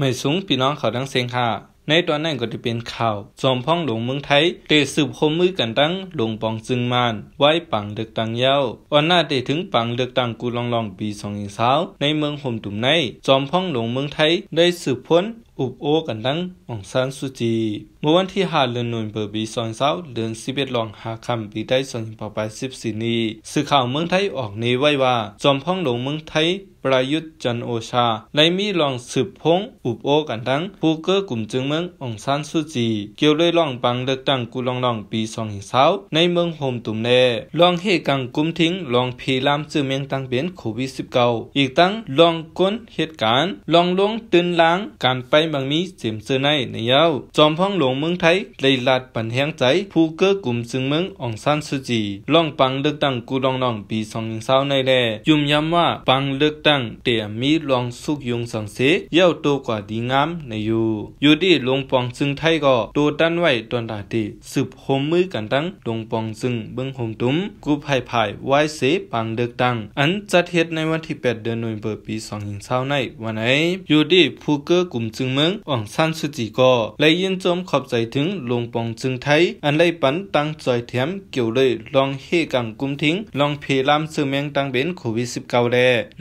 ไม่สูงพี่น้องเขาดังเสียงค่ะ ในตอนนั้นก็จะเป็นข่าว จอมพ้องหลวงเมืองไทยเตะสืบคมมือกันตั้งหลวงปองจึงมาน ไว้ปังเลือกตั้งเย้าวันหน้าเดะถึงปังเลือกตั้งกูลองลองปีสอง2สาวในเมืองห่มตุ่มใน จอมพ้องหลวงเมืองไทยได้สืบพ้นอุบโอกันดังองซันสุจีเมื่อวันที่าเนนุนเบอร์บมซอ2 0ซาเดินสิบเองหาคำดปีได้ส่งปไป14นี้สื่อข่าวเมืองไทยออกนี้ไว้ว่า จอมพ้องหลวงเมืองไทยประยุทธ์จันโอชาในมีลองสืบพงอุบโอกันทั้งผู้เกื้อกลุ่มจึงเมืององซานสุจีเกี่ยวด้วยลองปังเลือกตั้งกุลองลองปี 2020ในเมืองโฮมตุมแน่ลองเฮกังกุมทิ้งลองพีลามจื่อเมืองตังเป็นโควิด19 อีกตั้งลองก้นเหตุการณ์ลองลงตื่นล้างการไปบางมีเสียมเสือในในยาวจอมพ้องหลวงเมืองไทยไดลาดปันแห้งใจผู้เกื้อกลุ่มซึ่งเมืองอ่องซันสุจีล่องปังเลือกตั้งกูลองนองปีสองศร้าในแร่ยุ่มย้ำว่าปังเลือกตั้งเตี่ยมีรองสุกยงสังเสเย่าโตกว่าดีงามในอยู่อยู่ที่หลวงปองซึ่งไทยก็โตตั้นไหวตอนตาติสืบโฮมมือกันตั้งหลวงปองซึ่งเบื้องโฮมตุ้มกูไา่ไา่ไว้เสปังเลือกตั้งอันจัดเหตุในวันที่แปดเดือนธันบอร์ปีสองศร้าในวันไหนอยู่ที่ผู้เกื้อกลุ่มซึ่งมืองอองซันสุจีก็และยินจมขอบใจถึงลงปองจึงไทย อันไล่ปันตั้งจอยแถมเกี่ยวเลยลองเฮกังกุมทิ้งลองเพลามซึ่งแมงตั้งเป็นโควิด้าแล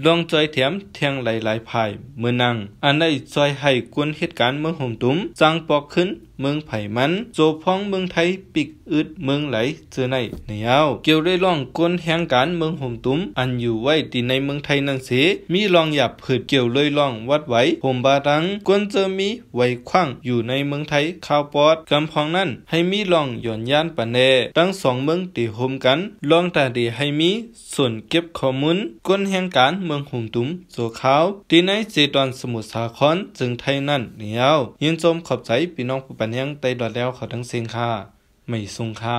ลองจอยแถมเทียงหลายหภายเมื่อนังอันไล้จอยให้กวนเหตุการณ์เมืองห่มตุ้มจังปอกขึ้นเมืองไผ่มันโจพ้องเมืองไทยปิกอึดเมืองไหลเจอในในยาวเกี่ยวได้ล่องก้นแห่งการเมืองห่มตุ้มอันอยู่ไว้ตีในเมืองไทยนังเสมีลองหยับผืดเกี่ยวเลยล่องวัดไว้่มบาดังก้นเจอมีไว้คว้างอยู่ในเมืองไทยข้าวปอดกำพองนั่นให้มีลองหย่อนย่านปะแนตั้งสองเมืองตีห่มกันลองตาดีให้มีส่วนเก็บข้อมูลก้นแห่งการเมืองห่มตุ้มโซขาวตีในเจตอนสมุทรสาครจึงไทยนั่นเนียาวยินชมขอบใจพี่น้องผู้ปันปัญญังไตดอดแล้วเขาทั้งเิงนค่าไม่ซุงค่า